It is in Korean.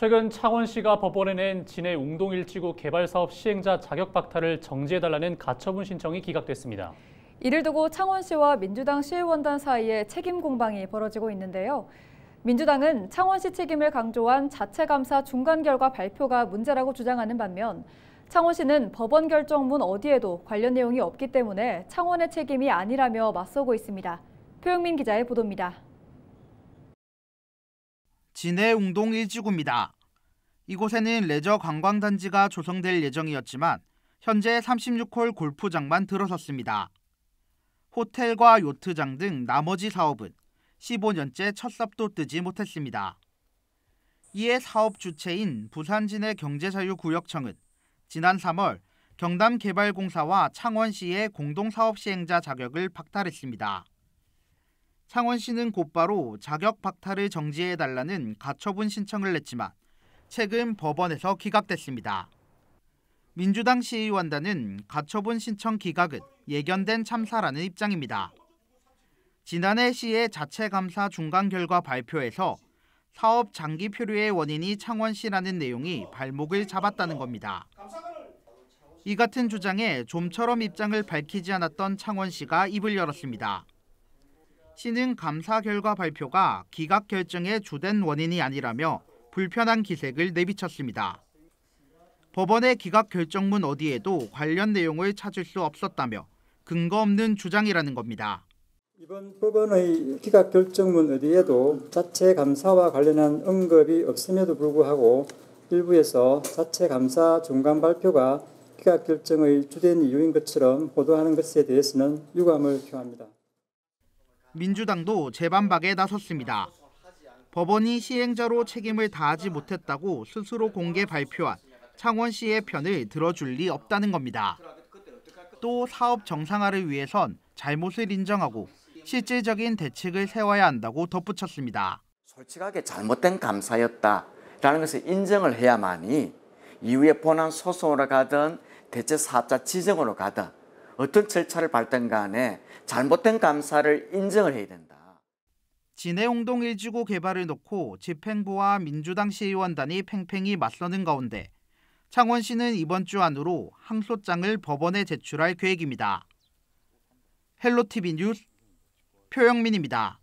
최근 창원시가 법원에 낸 진해 웅동일지구 개발사업 시행자 자격 박탈을 정지해달라는 가처분 신청이 기각됐습니다. 이를 두고 창원시와 민주당 시의원단 사이에 책임 공방이 벌어지고 있는데요. 민주당은 창원시 책임을 강조한 자체 감사 중간 결과 발표가 문제라고 주장하는 반면 창원시는 법원 결정문 어디에도 관련 내용이 없기 때문에 창원의 책임이 아니라며 맞서고 있습니다. 표영민 기자의 보도입니다. 진해웅동 1지구입니다. 이곳에는 레저 관광단지가 조성될 예정이었지만 현재 36홀 골프장만 들어섰습니다. 호텔과 요트장 등 나머지 사업은 15년째 첫삽도 뜨지 못했습니다. 이에 사업 주체인 부산진해 경제사유구역청은 지난 3월 경남개발공사와 창원시의 공동사업 시행자 자격을 박탈했습니다. 창원 시는 곧바로 자격 박탈을 정지해 달라는 가처분 신청을 냈지만 최근 법원에서 기각됐습니다. 민주당 시의원단은 가처분 신청 기각은 예견된 참사라는 입장입니다. 지난해 시의 자체 감사 중간 결과 발표에서 사업 장기 표류의 원인이 창원 시라는 내용이 발목을 잡았다는 겁니다. 이 같은 주장에 좀처럼 입장을 밝히지 않았던 창원 시가 입을 열었습니다. 시는 감사 결과 발표가 기각 결정의 주된 원인이 아니라며 불편한 기색을 내비쳤습니다. 법원의 기각 결정문 어디에도 관련 내용을 찾을 수 없었다며 근거 없는 주장이라는 겁니다. 이번 법원의 기각 결정문 어디에도 자체 감사와 관련한 언급이 없음에도 불구하고 일부에서 자체 감사 중간 발표가 기각 결정의 주된 이유인 것처럼 보도하는 것에 대해서는 유감을 표합니다. 민주당도 재반박에 나섰습니다. 법원이 시행자로 책임을 다하지 못했다고 스스로 공개 발표한 창원 씨의 편을 들어줄 리 없다는 겁니다. 또 사업 정상화를 위해선 잘못을 인정하고 실질적인 대책을 세워야 한다고 덧붙였습니다. 솔직하게 잘못된 감사였다라는 것을 인정을 해야만이 이후에 본안 소송으로 가든 대체 사업자 지정으로 가든 어떤 절차를 밟든 간에 잘못된 감사를 인정을 해야 된다. 진해홍동 1지구 개발을 놓고 집행부와 민주당 시의원단이 팽팽히 맞서는 가운데 창원시는 이번 주 안으로 항소장을 법원에 제출할 계획입니다. 헬로티비 뉴스 표영민입니다.